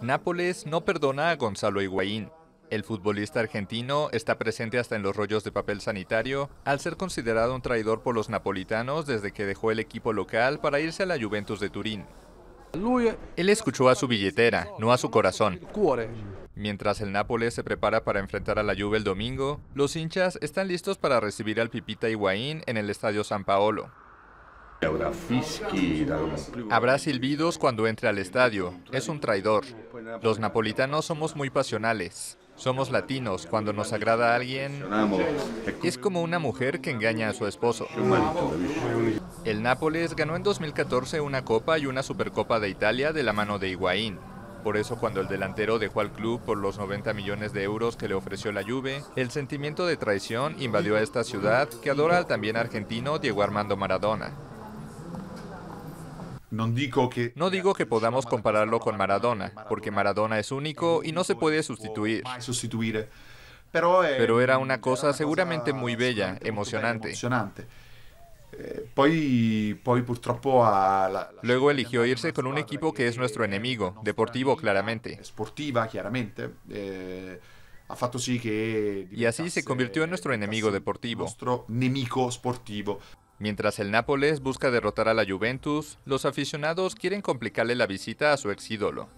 Nápoles no perdona a Gonzalo Higuaín. El futbolista argentino está presente hasta en los rollos de papel sanitario al ser considerado un traidor por los napolitanos desde que dejó el equipo local para irse a la Juventus de Turín. Él escuchó a su billetera, no a su corazón. Mientras el Nápoles se prepara para enfrentar a la Juve el domingo, los hinchas están listos para recibir al Pipita Higuaín en el Estadio San Paolo. Habrá silbidos cuando entre al estadio. Es un traidor. Los napolitanos somos muy pasionales. Somos latinos. Cuando nos agrada a alguien, es como una mujer que engaña a su esposo. El Nápoles ganó en 2014 una Copa y una Supercopa de Italia de la mano de Higuaín. Por eso cuando el delantero dejó al club por los 90 millones de euros que le ofreció la Juve, el sentimiento de traición invadió a esta ciudad que adora al también argentino Diego Armando Maradona. No digo que podamos compararlo con Maradona, porque Maradona es único y no se puede sustituir. Eh, Pero era una cosa seguramente muy bella, emocionante. Eh, Luego eligió irse con un equipo que es eh, nuestro enemigo, deportivo claramente. Y así se convirtió en nuestro enemigo deportivo. Mientras el Nápoles busca derrotar a la Juventus, los aficionados quieren complicarle la visita a su ex ídolo.